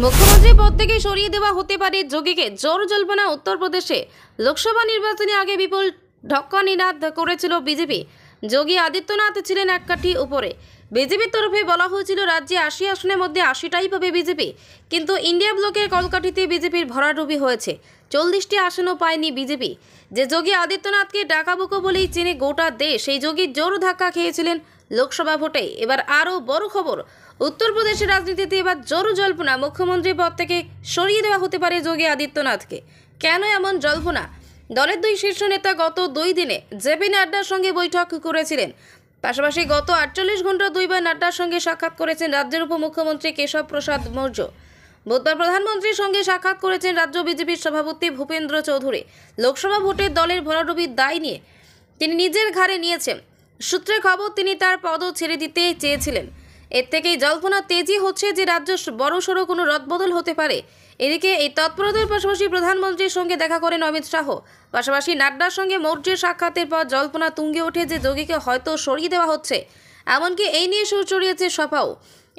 মুখ্যমন্ত্রী পদ থেকে সরিয়ে দেওয়া হতে পারে যোগীকে জোর জল্পনা উত্তরপ্রদেশে লোকসভা নির্বাচনে আগে বিপুল ঢক্কা নিনাদ করেছিল বিজেপি যোগী আদিত্যনাথ ছিলেন এক কাঠি উপরে বিজেপির তরফে বলা হয়েছিল রাজ্যে আশি আসনের মধ্যে আশিটাই পাবে বিজেপি কিন্তু ইন্ডিয়া ব্লকের কলকাঠিতে বিজেপির ভরাডুবি হয়েছে চল্লিশটি আসনও পায়নি বিজেপি যে যোগী আদিত্যনাথকে ডাকাবুকো বলেই চিনে গোটা দেশ সেই যোগী জোর ধাক্কা খেয়েছিলেন লোকসভা ভোটে এবার আরও বড় খবর উত্তরপ্রদেশের রাজনীতিতে এবার জোর জল্পনা মুখ্যমন্ত্রী পদ থেকে সরিয়ে দেওয়া হতে পারে যোগী আদিত্যনাথকে কেন এমন জল্পনা দলের দুই শীর্ষ নেতা গত দুই দিনে জেপি নাড্ডার সঙ্গে বৈঠক করেছিলেন পাশাপাশি গত আটচল্লিশ ঘন্টা দুইবার নাড্ডার সঙ্গে সাক্ষাৎ করেছেন রাজ্যের উপমুখ্যমন্ত্রী কেশব প্রসাদ মৌর্য বুধবার প্রধানমন্ত্রীর সঙ্গে সাক্ষাৎ করেছেন রাজ্য বিজেপির সভাপতি ভূপেন্দ্র চৌধুরী লোকসভা ভোটে দলের ভরাডুবির দায় নিয়ে তিনি নিজের ঘাড়ে নিয়েছেন সূত্রে খবর তিনি তার পদও ছেড়ে দিতে চেয়েছিলেন এর থেকেই জল্পনা তেজি হচ্ছে যে রাজ্য বড়সড় কোনো রদবদল হতে পারে এদিকে এই তৎপরতার পাশাপাশি প্রধানমন্ত্রীর সঙ্গে দেখা করেন অমিত শাহ পাশাপাশি নাড্ডার সঙ্গে মৌর্যের সাক্ষাতের পর জল্পনা তুঙ্গে ওঠে যে যোগীকে হয়তো সরিয়ে দেওয়া হচ্ছে এমনকি এই নিয়ে সুর চড়িয়েছে সপাও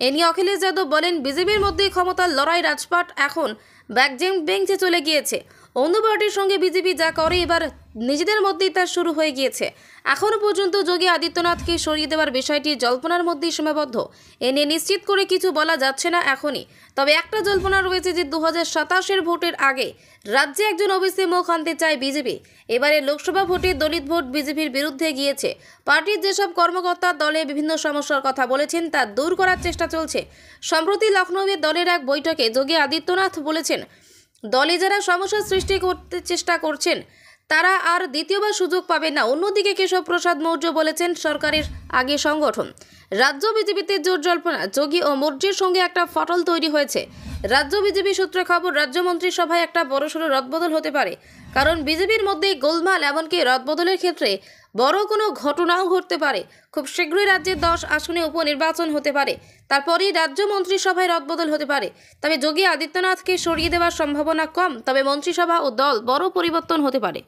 এ নিয়ে অখিলেশ যাদব বলেন বিজেপির মধ্যেই ক্ষমতার লড়াই রাজপাট এখন ব্যাকজেম বেঞ্চে চলে গিয়েছে অন্য পার্টির সঙ্গে বিজেপি যা করে এবার নিজেদের মধ্যেই তা শুরু হয়ে গিয়েছে এখনও পর্যন্ত যোগী আদিত্যনাথকে সরিয়ে দেওয়ার বিষয়টি জল্পনার মধ্যেই সীমাবদ্ধ এ নিয়ে নিশ্চিত করে কিছু বলা যাচ্ছে না এখনই তবে একটা জল্পনা রয়েছে যে দু হাজার ভোটের আগে রাজ্যে একজন ওবিসি মুখ আনতে চায় বিজেপি এবারে লোকসভা ভোটে দলিত ভোট বিজেপির বিরুদ্ধে গিয়েছে পার্টির যেসব কর্মকর্তা দলে বিভিন্ন সমস্যার কথা বলেছেন তা দূর করার চেষ্টা চলছে সম্প্রতি লখনৌয়ে দলের এক বৈঠকে যোগী আদিত্যনাথ বলেছেন দলে যারা সমস্যা সৃষ্টি করতে চেষ্টা করছেন তারা আর দ্বিতীয়বার সুযোগ পাবে না অন্যদিকে কেশব প্রসাদ মৌর্য বলেছেন সরকারের আগে সংগঠন রাজ্য বিজেপিতে জোর জল্পনা যোগী ও মৌর্যের সঙ্গে একটা ফটল তৈরি হয়েছে রাজ্য বিজেপি সূত্রে খবর রাজ্য মন্ত্রিসভায় একটা বড়সড় রদবদল হতে পারে কারণ বিজেপির মধ্যে গোলমাল এমনকি রদবদলের ক্ষেত্রে বড় কোনো ঘটনাও ঘটতে পারে খুব শীঘ্রই রাজ্যের দশ আসনে উপনির্বাচন হতে পারে তারপরেই রাজ্য মন্ত্রিসভায় রদবদল হতে পারে তবে যোগী আদিত্যনাথকে সরিয়ে দেওয়ার সম্ভাবনা কম তবে মন্ত্রিসভা ও দল বড় পরিবর্তন হতে পারে